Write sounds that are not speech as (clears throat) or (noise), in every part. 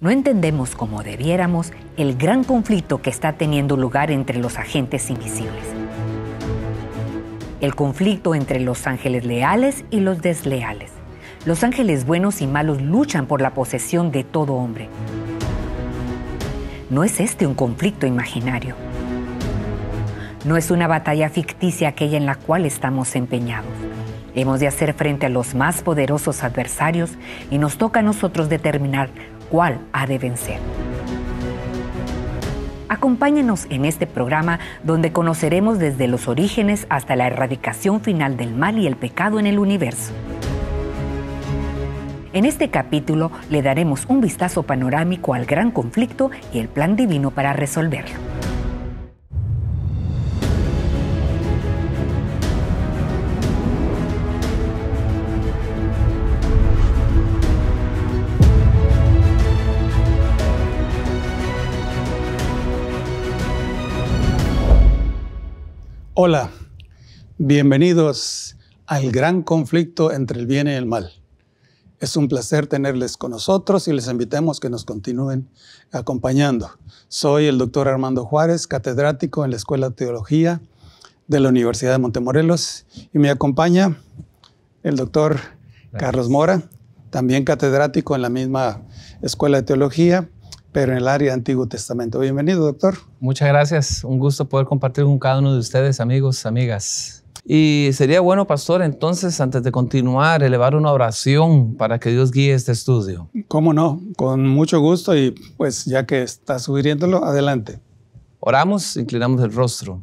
no entendemos como debiéramos el gran conflicto que está teniendo lugar entre los agentes invisibles. El conflicto entre los ángeles leales y los desleales. Los ángeles buenos y malos luchan por la posesión de todo hombre. No es este un conflicto imaginario. No es una batalla ficticia aquella en la cual estamos empeñados. Hemos de hacer frente a los más poderosos adversarios y nos toca a nosotros determinar cual ha de vencer. Acompáñenos en este programa donde conoceremos desde los orígenes hasta la erradicación final del mal y el pecado en el universo. En este capítulo le daremos un vistazo panorámico al gran conflicto y el plan divino para resolverlo. Hola, bienvenidos al gran conflicto entre el bien y el mal. Es un placer tenerles con nosotros y les invitamos que nos continúen acompañando. Soy el doctor Armando Juárez, catedrático en la Escuela de Teología de la Universidad de Montemorelos y me acompaña el doctor Carlos Mora, también catedrático en la misma Escuela de Teología pero en el área Antiguo Testamento. Bienvenido, doctor. Muchas gracias. Un gusto poder compartir con cada uno de ustedes, amigos, amigas. Y sería bueno, pastor, entonces, antes de continuar, elevar una oración para que Dios guíe este estudio. ¿Cómo no? Con mucho gusto y pues ya que está sugiriéndolo, adelante. Oramos, inclinamos el rostro.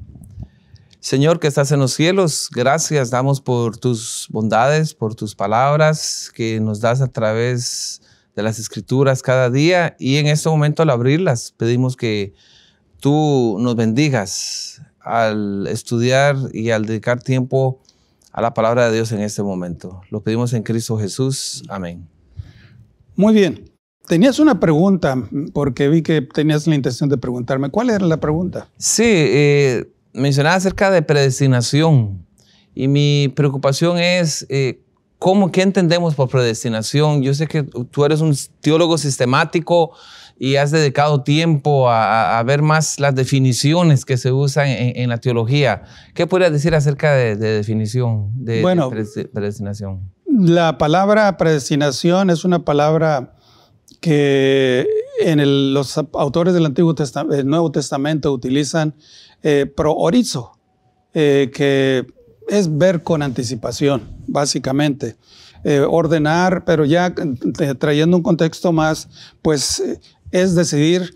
Señor que estás en los cielos, gracias damos por tus bondades, por tus palabras que nos das a través de las escrituras cada día y en este momento al abrirlas pedimos que tú nos bendigas al estudiar y al dedicar tiempo a la palabra de Dios en este momento. Lo pedimos en Cristo Jesús. Amén. Muy bien. Tenías una pregunta, porque vi que tenías la intención de preguntarme. ¿Cuál era la pregunta? Sí, eh, mencionaba acerca de predestinación. Y mi preocupación es eh, ¿Cómo, qué entendemos por predestinación? Yo sé que tú eres un teólogo sistemático y has dedicado tiempo a, ver más las definiciones que se usan en, la teología. ¿Qué podrías decir acerca de, definición de, bueno, predestinación? La palabra predestinación es una palabra que en los autores del Antiguo Nuevo Testamento utilizan eh, pro orizo, eh, que es ver con anticipación, básicamente. Eh, ordenar, pero ya eh, trayendo un contexto más, pues eh, es decidir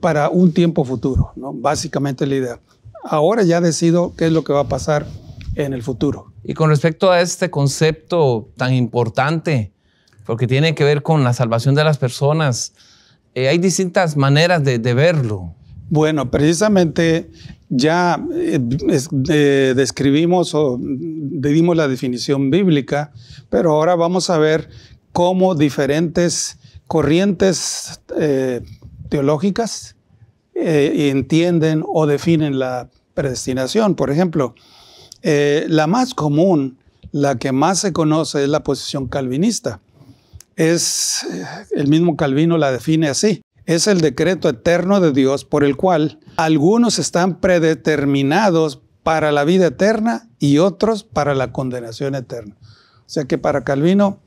para un tiempo futuro, ¿no? Básicamente la idea. Ahora ya decido qué es lo que va a pasar en el futuro. Y con respecto a este concepto tan importante, porque tiene que ver con la salvación de las personas, hay distintas maneras de verlo. Bueno, precisamente ya eh, eh, describimos o dimos la definición bíblica, pero ahora vamos a ver cómo diferentes corrientes eh, teológicas entienden o definen la predestinación. Por ejemplo, la más común, la que más se conoce es la posición calvinista. Es el mismo Calvino la define así es el decreto eterno de Dios por el cual algunos están predeterminados para la vida eterna y otros para la condenación eterna. O sea que para Calvino,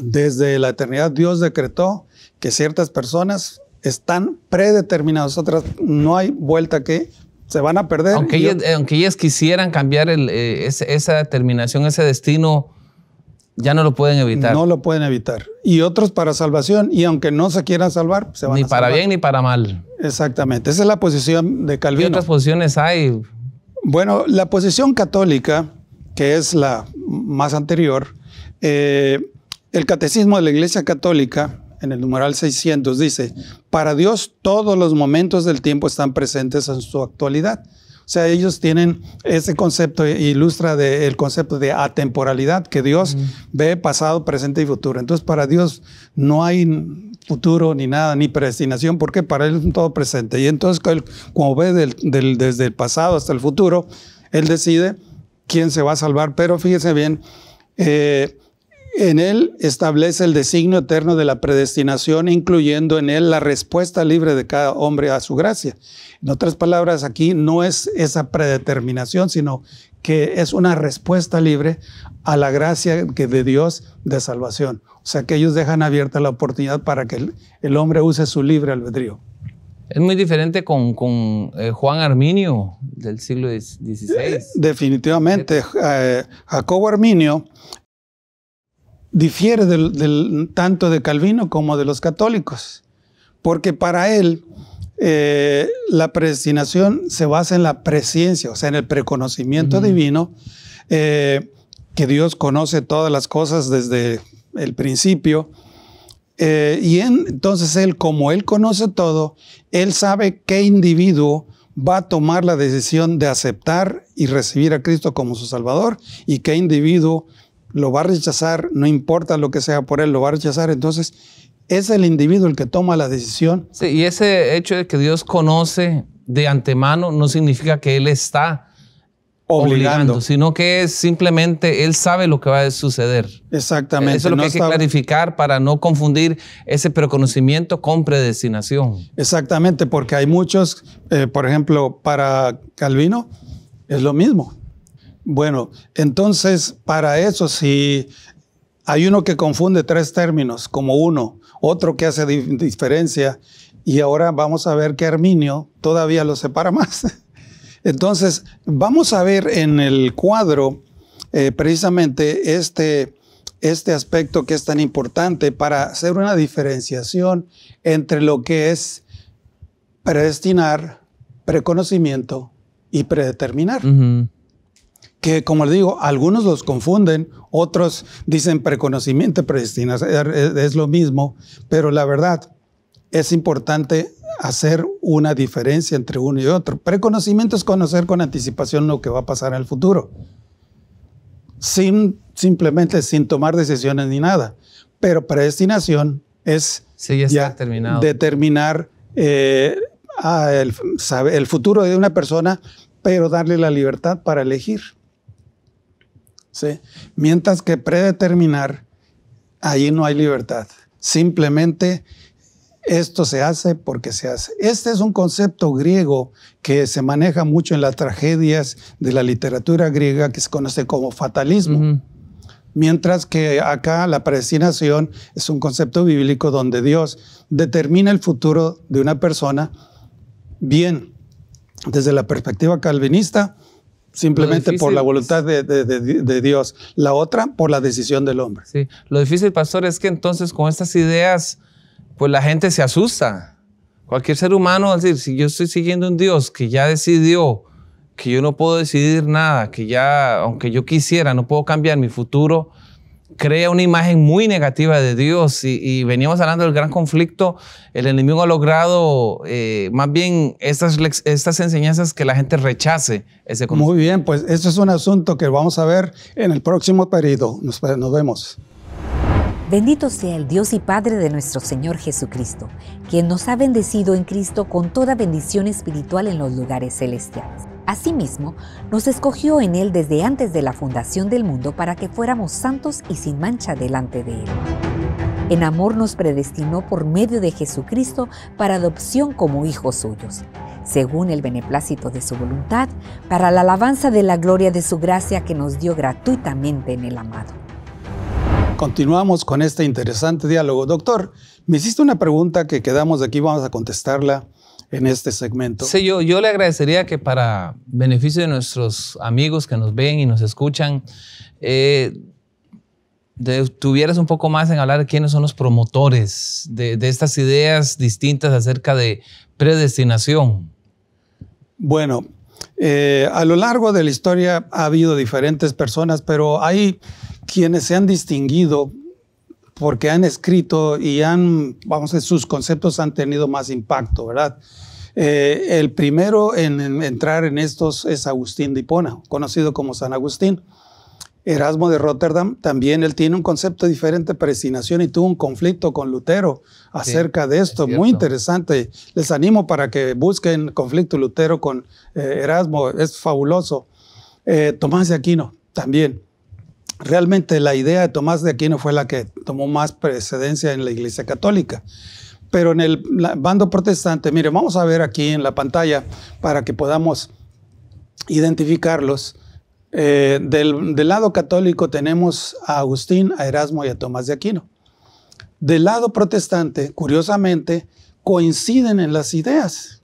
desde la eternidad Dios decretó que ciertas personas están predeterminadas, otras no hay vuelta que se van a perder. Aunque, ellas, eh, aunque ellas quisieran cambiar eh, esa determinación, ese destino, ya no lo pueden evitar. No lo pueden evitar. Y otros para salvación. Y aunque no se quieran salvar, se van a salvar. Ni para bien ni para mal. Exactamente. Esa es la posición de Calvino. ¿Qué otras posiciones hay? Bueno, la posición católica, que es la más anterior, eh, el catecismo de la Iglesia Católica, en el numeral 600, dice, para Dios todos los momentos del tiempo están presentes en su actualidad. O sea, ellos tienen ese concepto, ilustra el concepto de atemporalidad, que Dios ve pasado, presente y futuro. Entonces, para Dios no hay futuro ni nada, ni predestinación, porque para él es todo presente. Y entonces, cuando como ve desde el pasado hasta el futuro, él decide quién se va a salvar. Pero fíjese bien, eh, en él establece el designio eterno de la predestinación, incluyendo en él la respuesta libre de cada hombre a su gracia. En otras palabras, aquí no es esa predeterminación, sino que es una respuesta libre a la gracia que de Dios de salvación. O sea que ellos dejan abierta la oportunidad para que el, hombre use su libre albedrío. Es muy diferente con, eh, Juan Arminio del siglo XVI. definitivamente. Eh, Jacobo Arminio difiere tanto de Calvino como de los católicos, porque para él eh, la predestinación se basa en la presencia, o sea, en el preconocimiento divino, eh, que Dios conoce todas las cosas desde el principio. Eh, y entonces él, como él conoce todo, él sabe qué individuo va a tomar la decisión de aceptar y recibir a Cristo como su Salvador y qué individuo lo va a rechazar, no importa lo que sea por él, lo va a rechazar. Entonces, es el individuo el que toma la decisión. y ese hecho de que Dios conoce de antemano no significa que Él está obligando, sino que simplemente Él sabe lo que va a suceder. Exactamente. Eso es lo que hay que clarificar para no confundir ese preconocimiento con predestinación. Exactamente, porque hay muchos, eh, por ejemplo, para Calvino es lo mismo. Bueno, entonces para eso si hay uno que confunde tres términos como uno, otro que hace diferencia y ahora vamos a ver que Arminio todavía lo separa (laughs) más. Entonces, vamos a ver en el cuadro eh, precisamente este, este, aspecto que es tan importante para hacer una diferenciación entre lo que es predestinar, preconocimiento y predeterminar que como le digo, algunos los confunden, otros dicen preconocimiento, predestinación, er, eh, es, lo mismo, pero la verdad es importante hacer una diferencia entre uno y otro. Preconocimiento es conocer con anticipación lo que va a pasar en el futuro, sin simplemente sin tomar decisiones ni nada. Pero predestinación es ya, determinar eh, ah, el futuro de una persona, pero darle la libertad para elegir. Mientras que predeterminar, ahí no hay libertad. Simplemente esto se hace porque se hace. Este es un concepto griego que se maneja mucho en las tragedias de la literatura griega que se conoce como fatalismo. Mientras que acá la predestinación es un concepto bíblico donde Dios determina el futuro de una persona bien desde la perspectiva calvinista, simplemente por la voluntad de, Dios, la otra por la decisión del hombre. Sí. Lo difícil, pastor, es que entonces con estas ideas, pues la gente se asusta. Cualquier ser humano, al decir, si yo estoy siguiendo un Dios que ya decidió que yo no puedo decidir nada, que ya, aunque yo quisiera, no puedo cambiar mi futuro, crea una imagen muy negativa de Dios y, y veníamos hablando del gran conflicto, el enemigo ha logrado eh, más bien estas, estas enseñanzas que la gente rechace. Ese muy bien, pues este es un asunto que vamos a ver en el próximo periodo. Nos, nos vemos. Bendito sea el Dios y Padre de nuestro Señor Jesucristo, quien nos ha bendecido en Cristo con toda bendición espiritual en los lugares celestiales. Asimismo, nos escogió en Él desde antes de la fundación del mundo para que fuéramos santos y sin mancha delante de Él. En amor nos predestinó por medio de Jesucristo para adopción como hijos suyos, según el beneplácito de su voluntad, para la alabanza de la gloria de su gracia que nos dio gratuitamente en el amado Continuamos con este interesante diálogo. Doctor, me hiciste una pregunta que quedamos de aquí, vamos a contestarla en este segmento. Sí, yo, yo le agradecería que para beneficio de nuestros amigos que nos ven y nos escuchan, eh, tuvieras un poco más en hablar de quiénes son los promotores de, estas ideas distintas acerca de predestinación. Bueno, eh, a lo largo de la historia ha habido diferentes personas, pero hay quienes se han distinguido porque han escrito y han, vamos a sus conceptos han tenido más impacto, ¿verdad? Eh, el primero en, entrar en estos es Agustín de Hipona, conocido como San Agustín. Erasmo de Rotterdam, también él tiene un concepto diferente de predestinación y tuvo un conflicto con Lutero acerca de esto, muy interesante. Les animo para que busquen conflicto Lutero con eh, Erasmo, es fabuloso. Eh, Tomás de Aquino, también realmente la idea de Tomás de Aquino fue la que tomó más precedencia en la Iglesia Católica. Pero en el bando protestante, mire, vamos a ver aquí en la pantalla para que podamos identificarlos. Eh, del, lado católico tenemos a Agustín, a Erasmo y a Tomás de Aquino. Del lado protestante, curiosamente, coinciden en las ideas.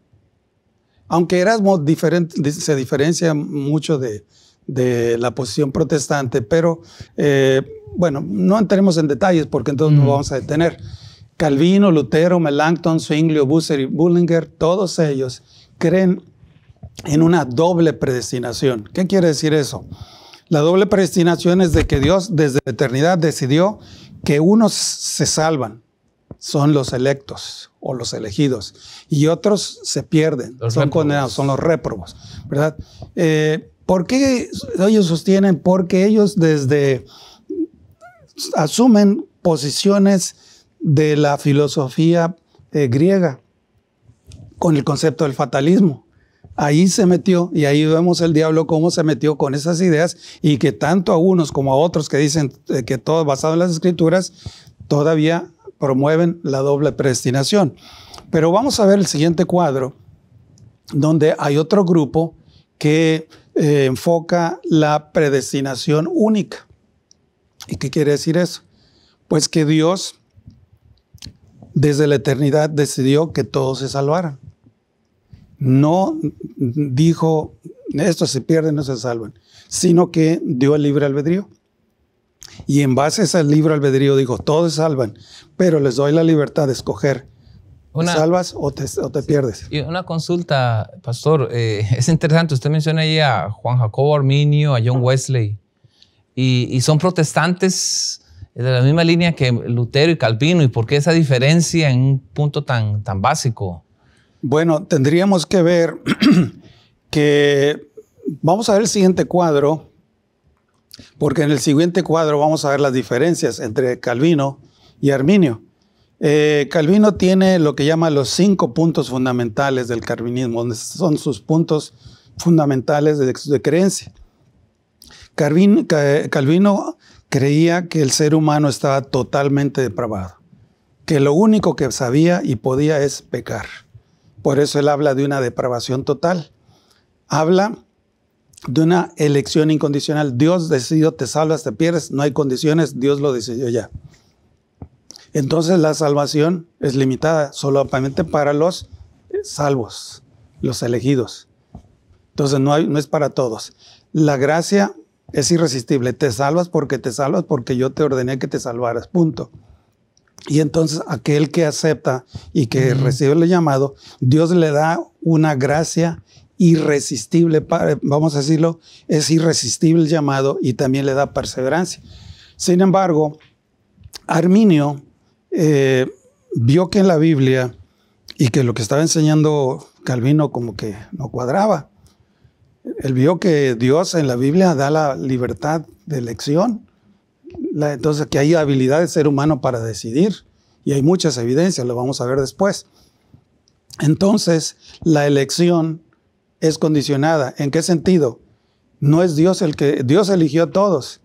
Aunque Erasmo se diferencia mucho de, de la posición protestante, pero eh, bueno, no entremos en detalles porque entonces nos mm. vamos a detener. Calvino, Lutero, Melanchthon, Zwinglio, Busser y Bullinger, todos ellos creen en una doble predestinación. ¿Qué quiere decir eso? La doble predestinación es de que Dios desde la eternidad decidió que unos se salvan, son los electos o los elegidos, y otros se pierden, son condenados, son los réprobos, ¿verdad? Eh, ¿Por qué ellos sostienen? Porque ellos desde asumen posiciones de la filosofía eh, griega con el concepto del fatalismo. Ahí se metió y ahí vemos el diablo cómo se metió con esas ideas y que tanto a unos como a otros que dicen eh, que todo basado en las escrituras todavía promueven la doble predestinación. Pero vamos a ver el siguiente cuadro donde hay otro grupo que eh, enfoca la predestinación única. ¿Y qué quiere decir eso? Pues que Dios desde la eternidad decidió que todos se salvaran. No dijo, esto se pierden, no se salvan, sino que dio el libre albedrío. Y en base a ese libre albedrío dijo, todos se salvan, pero les doy la libertad de escoger salvas o te, pierdes? Y una consulta, pastor. Eh, (laughs) es interesante, usted menciona ahí a Juan Jacobo Arminio, a John Wesley, y, son protestantes de la misma línea que Lutero y Calvino. ¿Y por qué esa diferencia en un punto tan, tan básico? Bueno, tendríamos que ver (clears throat) que vamos a ver el siguiente cuadro, porque en el siguiente cuadro vamos a ver las diferencias entre Calvino y Arminio. Eh, Calvino tiene lo que llama los cinco puntos fundamentales del calvinismo, donde son sus puntos fundamentales de, creencia. Calvino creía que el ser humano estaba totalmente depravado, que lo único que sabía y podía es pecar. Por eso él habla de una depravación total. Habla de una elección incondicional. Dios decidió, te salvas, te pierdes, no hay condiciones, Dios lo decidió ya. Entonces la salvación es limitada solamente para los salvos, los elegidos. Entonces no, es para todos. La gracia es irresistible. Te salvas porque te salvas porque yo te ordené que te salvaras. Punto. Y entonces aquel que acepta y que recibe el llamado, Dios le da una gracia irresistible, vamos a decirlo, es irresistible el llamado y también le da perseverancia. Sin embargo, Arminio eh, vio que en la Biblia y que lo que estaba enseñando Calvino como que no cuadraba. Él vio que Dios en la Biblia da la libertad de elección, entonces que hay habilidad de ser humano para decidir y hay muchas evidencias, lo vamos a ver después. Entonces, la elección es condicionada. ¿En qué sentido? No es Dios el que Dios eligió a todos,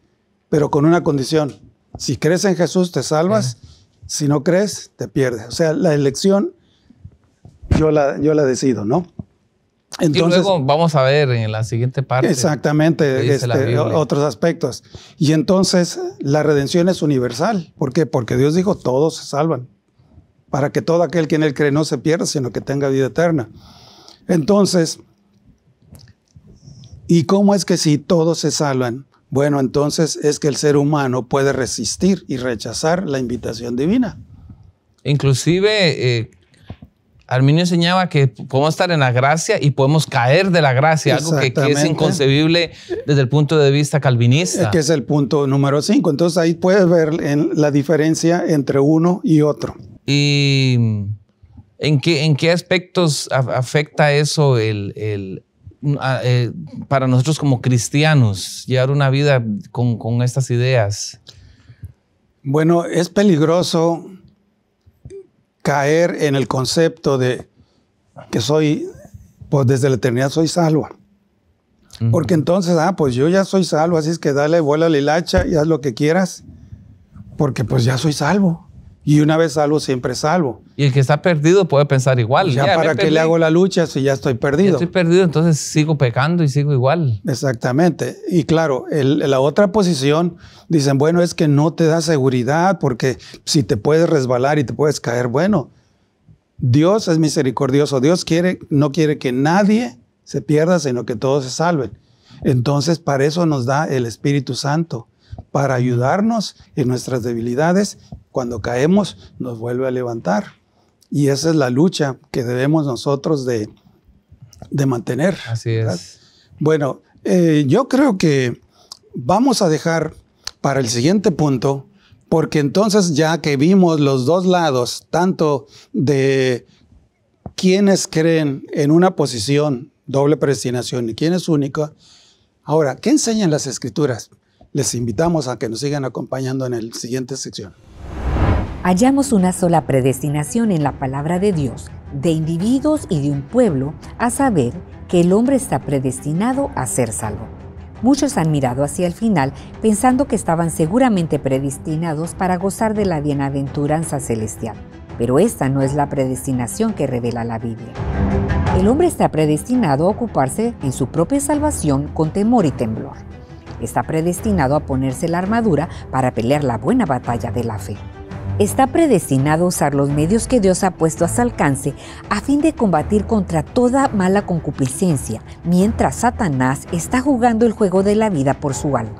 pero con una condición. Si crees en Jesús te salvas, si no crees, te pierdes. O sea, la elección yo la, yo la decido, ¿no? Entonces, y luego vamos a ver en la siguiente parte. Exactamente, este, otros aspectos. Y entonces la redención es universal. ¿Por qué? Porque Dios dijo, todos se salvan. Para que todo aquel que en él cree no se pierda, sino que tenga vida eterna. Entonces, ¿y cómo es que si todos se salvan, bueno, entonces es que el ser humano puede resistir y rechazar la invitación divina. Inclusive, eh, Arminio enseñaba que podemos estar en la gracia y podemos caer de la gracia, algo que, es inconcebible desde el punto de vista calvinista. Que es el punto número 5. Entonces ahí puedes ver la diferencia entre uno y otro. ¿Y mm, en qué, en qué aspectos afecta eso el Mm, ah, eh, para nosotros como cristianos llevar una vida con, estas ideas? Bueno, es peligroso caer en el concepto de que soy, pues desde la eternidad soy salvo. Porque entonces, ah, pues yo ya soy salvo, así es que dale, vuela la hilacha y haz lo que quieras, porque pues ya soy salvo. Y una vez salvo, siempre salvo. Y el que está perdido puede pensar igual. Ya, ¿para qué le hago la lucha si ya estoy perdido? Ya estoy perdido, entonces sigo pecando y sigo igual. Exactamente. Y claro, la otra posición, dicen, bueno, es que no te da seguridad porque si te puedes resbalar y te puedes caer, bueno, Dios es misericordioso. Dios quiere, no quiere que nadie se pierda, sino que todos se salven. Entonces, para eso nos da el Espíritu Santo para ayudarnos en nuestras debilidades cuando caemos, nos vuelve a levantar. Y esa es la lucha que debemos nosotros de, mantener. Así es. Bueno, eh, yo creo que vamos a dejar para el siguiente punto, porque entonces ya que vimos los dos lados, tanto de quienes creen en una posición doble predestinación y quién es única, ahora, ¿qué enseñan las escrituras? Les invitamos a que nos sigan acompañando en la siguiente sección hallamos una sola predestinación en la palabra de Dios, de individuos y de un pueblo, a saber que el hombre está predestinado a ser salvo. Muchos han mirado hacia el final pensando que estaban seguramente predestinados para gozar de la bienaventuranza celestial, pero esta no es la predestinación que revela la Biblia. El hombre está predestinado a ocuparse en su propia salvación con temor y temblor. Está predestinado a ponerse la armadura para pelear la buena batalla de la fe está predestinado a usar los medios que Dios ha puesto a su alcance a fin de combatir contra toda mala concupiscencia, mientras Satanás está jugando el juego de la vida por su alma.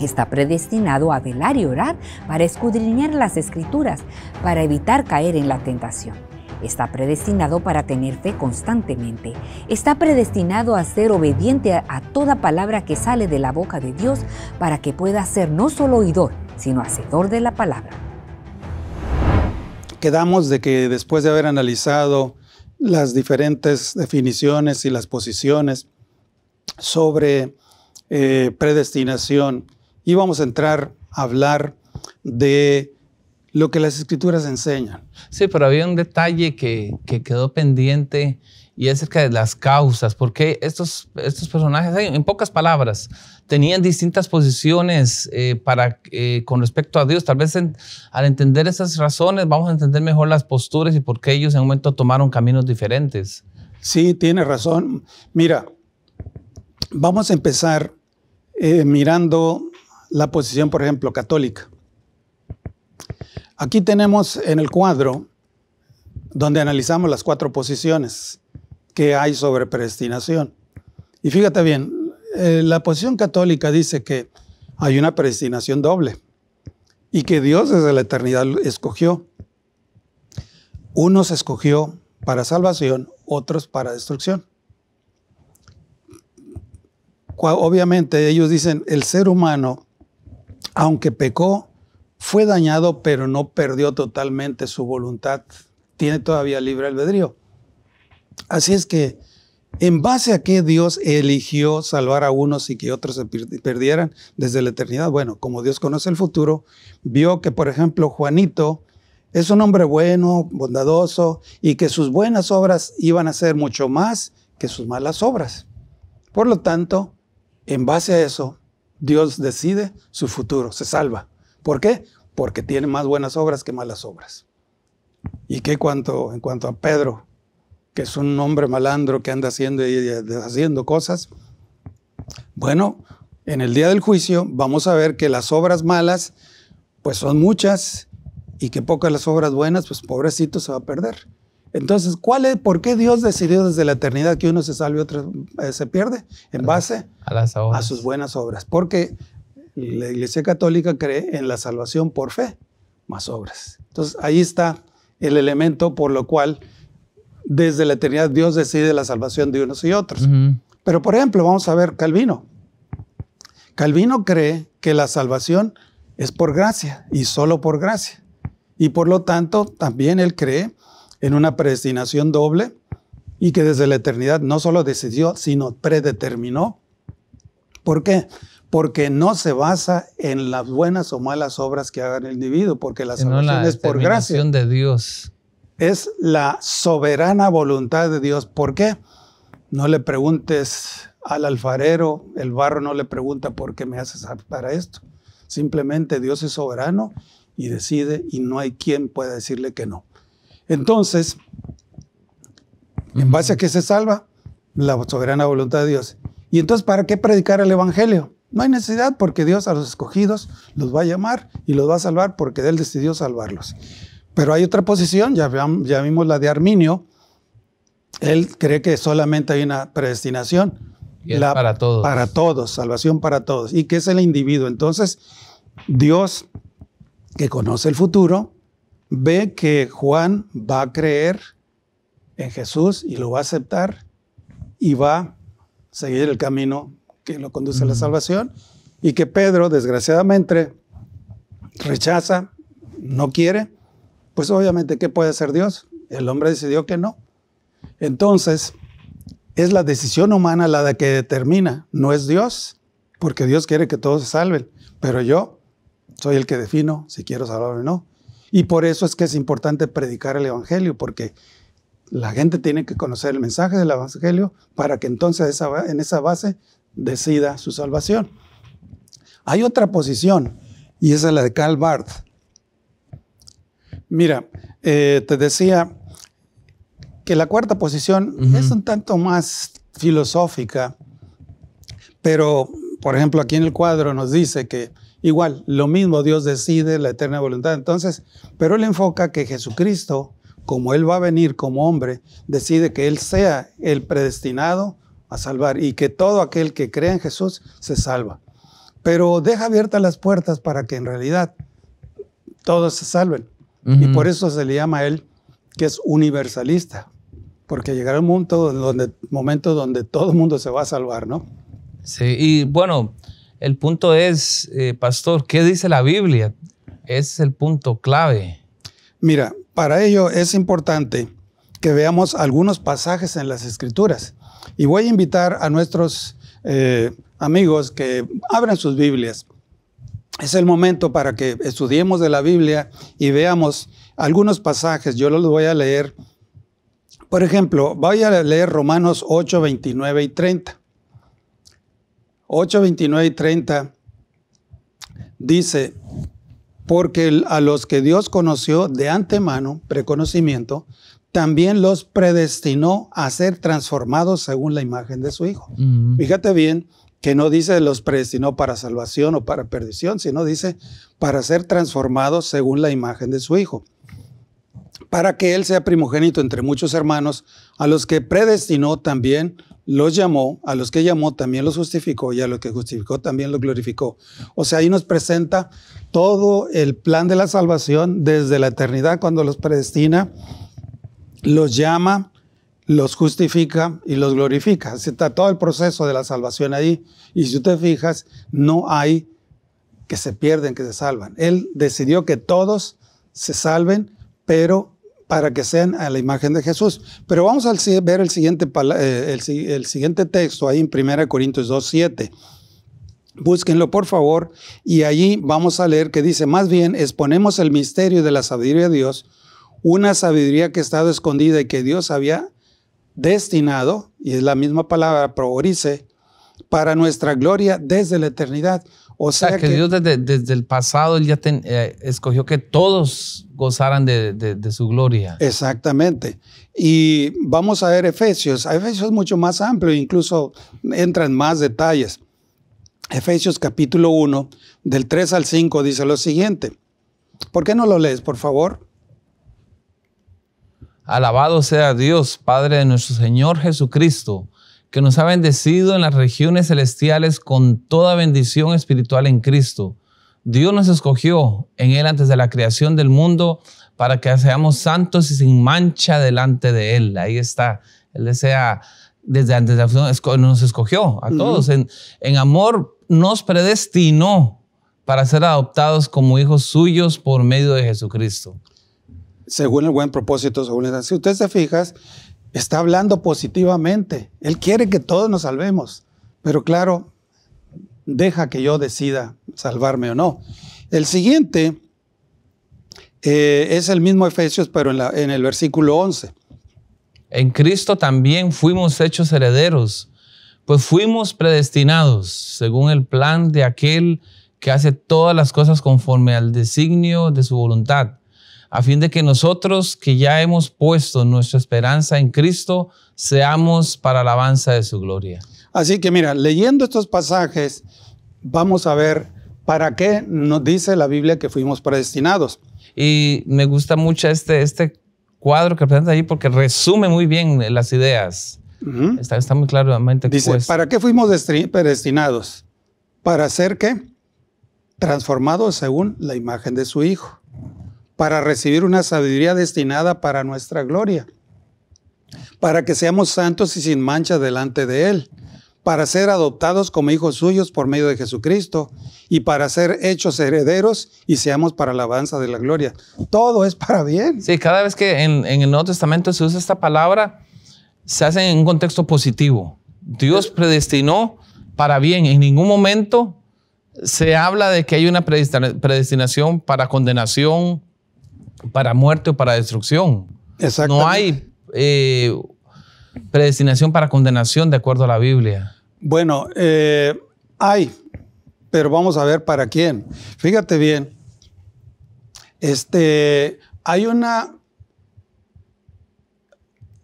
Está predestinado a velar y orar para escudriñar las escrituras, para evitar caer en la tentación. Está predestinado para tener fe constantemente. Está predestinado a ser obediente a, toda palabra que sale de la boca de Dios para que pueda ser no solo oidor, sino hacedor de la palabra quedamos de que después de haber analizado las diferentes definiciones y las posiciones sobre eh, predestinación, íbamos a entrar a hablar de lo que las escrituras enseñan. Sí, pero había un detalle que, que quedó pendiente y acerca de las causas, porque estos, estos personajes, en pocas palabras, tenían distintas posiciones eh, para, eh, con respecto a Dios. Tal vez al entender esas razones vamos a entender mejor las posturas y por qué ellos en un momento tomaron caminos diferentes. Sí, tiene razón. Mira, vamos a empezar eh, mirando la posición, por ejemplo, católica. Aquí tenemos en el cuadro donde analizamos las cuatro posiciones que hay sobre predestinación. Y fíjate bien, eh, la posición católica dice que hay una predestinación doble y que Dios desde la eternidad escogió. Unos escogió para salvación, otros para destrucción. Obviamente ellos dicen, el ser humano, aunque pecó, fue dañado, pero no perdió totalmente su voluntad. Tiene todavía libre albedrío. Así es que, en base a qué Dios eligió salvar a unos y que otros se perdieran desde la eternidad, bueno, como Dios conoce el futuro, vio que, por ejemplo, Juanito es un hombre bueno, bondadoso, y que sus buenas obras iban a ser mucho más que sus malas obras. Por lo tanto, en base a eso, Dios decide su futuro, se salva. ¿Por qué? Porque tiene más buenas obras que malas obras. ¿Y qué cuanto, en cuanto a Pedro? que es un hombre malandro que anda haciendo y eh, cosas. Bueno, en el día del juicio vamos a ver que las obras malas pues son muchas y que pocas las obras buenas, pues pobrecito se va a perder. Entonces, ¿cuál es, ¿por qué Dios decidió desde la eternidad que uno se salve y otro eh, se pierde? En base a, a, sus buenas obras. Porque la Iglesia Católica cree en la salvación por fe, más obras. Entonces, ahí está el elemento por lo cual desde la eternidad Dios decide la salvación de unos y otros. Pero por ejemplo, vamos a ver Calvino. Calvino cree que la salvación es por gracia y solo por gracia. Y por lo tanto, también él cree en una predestinación doble y que desde la eternidad no solo decidió, sino predeterminó. ¿Por qué? Porque no se basa en las buenas o malas obras que haga el individuo, porque la salvación es por gracia. de Dios es la soberana voluntad de Dios. ¿Por qué? No le preguntes al alfarero, el barro no le pregunta por qué me haces para esto. Simplemente Dios es soberano y decide y no hay quien pueda decirle que no. Entonces, en base a que se salva la soberana voluntad de Dios. Y entonces, ¿para qué predicar el Evangelio? No hay necesidad porque Dios a los escogidos los va a llamar y los va a salvar porque Él decidió salvarlos. Pero hay otra posición, ya, vimos la de Arminio. Él cree que solamente hay una predestinación. para todos. Para todos, salvación para todos. Y que es el individuo. Entonces, Dios, que conoce el futuro, ve que Juan va a creer en Jesús y lo va a aceptar y va a seguir el camino que lo conduce a la salvación. Y que Pedro, desgraciadamente, rechaza, no quiere pues obviamente, ¿qué puede hacer Dios? El hombre decidió que no. Entonces, es la decisión humana la que determina, no es Dios, porque Dios quiere que todos se salven, pero yo soy el que defino si quiero salvar o no. Y por eso es que es importante predicar el Evangelio, porque la gente tiene que conocer el mensaje del Evangelio para que entonces en esa base decida su salvación. Hay otra posición, y es la de Karl Barth. Mira, eh, te decía que la cuarta posición es un tanto más filosófica, pero, por ejemplo, aquí en el cuadro nos dice que igual, lo mismo Dios decide la eterna voluntad. Entonces, pero él enfoca que Jesucristo, como él va a venir como hombre, decide que él sea el predestinado a salvar y que todo aquel que crea en Jesús se salva. Pero deja abiertas las puertas para que en realidad todos se salven. Y por eso se le llama a él que es universalista, porque llegará un momento donde, donde todo el mundo se va a salvar, ¿no? Sí, y bueno, el punto es, eh, pastor, ¿qué dice la Biblia? Ese es el punto clave. Mira, para ello es importante que veamos algunos pasajes en las escrituras. Y voy a invitar a nuestros eh, amigos que abran sus Biblias es el momento para que estudiemos de la Biblia y veamos algunos pasajes. Yo los voy a leer. Por ejemplo, voy a leer Romanos 8, 29 y 30. 8, 29 y 30 dice, porque a los que Dios conoció de antemano, preconocimiento, también los predestinó a ser transformados según la imagen de su Hijo. Mm. Fíjate bien, que no dice los predestinó para salvación o para perdición, sino dice para ser transformados según la imagen de su Hijo, para que Él sea primogénito entre muchos hermanos, a los que predestinó también los llamó, a los que llamó también los justificó y a los que justificó también los glorificó. O sea, ahí nos presenta todo el plan de la salvación desde la eternidad cuando los predestina, los llama, los justifica y los glorifica. Está todo el proceso de la salvación ahí. Y si te fijas, no hay que se pierden, que se salvan. Él decidió que todos se salven, pero para que sean a la imagen de Jesús. Pero vamos a ver el siguiente, eh, el, siguiente texto ahí en 1 Corintios 2, Búsquenlo por favor y allí vamos a leer que dice, más bien exponemos el misterio de la sabiduría de Dios, una sabiduría que ha escondida y que Dios había destinado, y es la misma palabra, proorice, para nuestra gloria desde la eternidad. O sea, que, Dios desde, el pasado ya eh, escogió que todos gozaran de, su gloria. Exactamente. Y vamos a ver Efesios. Efesios es mucho más amplio, incluso entra en más detalles. Efesios capítulo 1, del 3 al 5, dice lo siguiente. ¿Por qué no lo lees, por favor? Alabado sea Dios, Padre de nuestro Señor Jesucristo, que nos ha bendecido en las regiones celestiales con toda bendición espiritual en Cristo. Dios nos escogió en Él antes de la creación del mundo para que seamos santos y sin mancha delante de Él. Ahí está. Él desea, desde antes de nos escogió a todos. en amor nos predestinó para ser adoptados como hijos suyos por medio de Jesucristo según el buen propósito, según el... Si usted se fijas, está hablando positivamente. Él quiere que todos nos salvemos, pero claro, deja que yo decida salvarme o no. El siguiente eh, es el mismo Efesios, pero en, en el versículo 11. En Cristo también fuimos hechos herederos, pues fuimos predestinados según el plan de aquel que hace todas las cosas conforme al designio de su voluntad a fin de que nosotros que ya hemos puesto nuestra esperanza en Cristo, seamos para alabanza de su gloria. Así que mira, leyendo estos pasajes, vamos a ver para qué nos dice la Biblia que fuimos predestinados. Y me gusta mucho este, este cuadro que presenta ahí porque resume muy bien las ideas. está, está, muy claramente Dice, ¿para qué fuimos predestinados? ¿Para ser qué? Transformados según la imagen de su Hijo para recibir una sabiduría destinada para nuestra gloria, para que seamos santos y sin mancha delante de Él, para ser adoptados como hijos suyos por medio de Jesucristo y para ser hechos herederos y seamos para la alabanza de la gloria. Todo es para bien. Sí, cada vez que en, en el Nuevo Testamento se usa esta palabra, se hace en un contexto positivo. Dios predestinó para bien. En ningún momento se habla de que hay una predestinación para condenación, para muerte o para destrucción. No hay eh, predestinación para condenación de acuerdo a la Biblia. Bueno, eh, hay, pero vamos a ver para quién. Fíjate bien, este, hay una,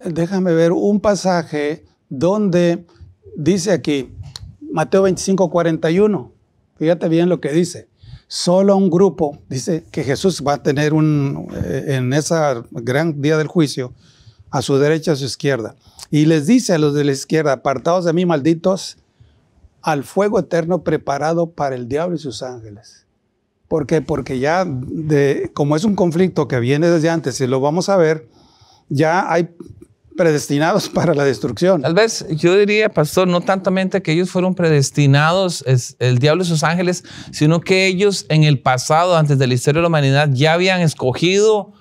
déjame ver, un pasaje donde dice aquí, Mateo 25, 41, fíjate bien lo que dice solo un grupo, dice que Jesús va a tener un, eh, en ese gran día del juicio, a su derecha, a su izquierda. Y les dice a los de la izquierda, apartados de mí, malditos, al fuego eterno preparado para el diablo y sus ángeles. ¿Por qué? Porque ya, de, como es un conflicto que viene desde antes y lo vamos a ver, ya hay predestinados (laughs) para la destrucción. Tal vez yo diría, pastor, no tantamente que ellos fueron predestinados, es, el diablo y sus ángeles, sino que ellos en el pasado, antes de la de la humanidad, ya habían escogido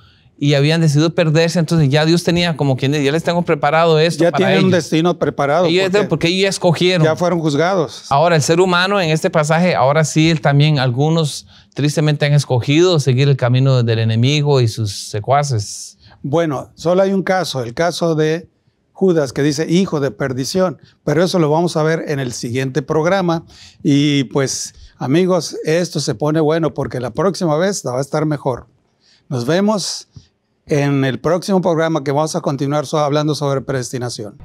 y habían decidido perderse, entonces ya Dios tenía como quien ya les tengo preparado esto. Ya tiene tienen un destino preparado. porque, porque, ellos ya escogieron. Ya fueron juzgados. Ahora, el ser humano en este pasaje, ahora sí, él también algunos tristemente han escogido seguir el camino del enemigo y sus secuaces. Bueno, solo hay un caso, el caso de Judas, que dice hijo de perdición, pero eso lo vamos a ver en el siguiente programa. Y pues amigos, esto se pone bueno porque la próxima vez va a estar mejor. Nos vemos en el próximo programa que vamos a continuar hablando sobre predestinación.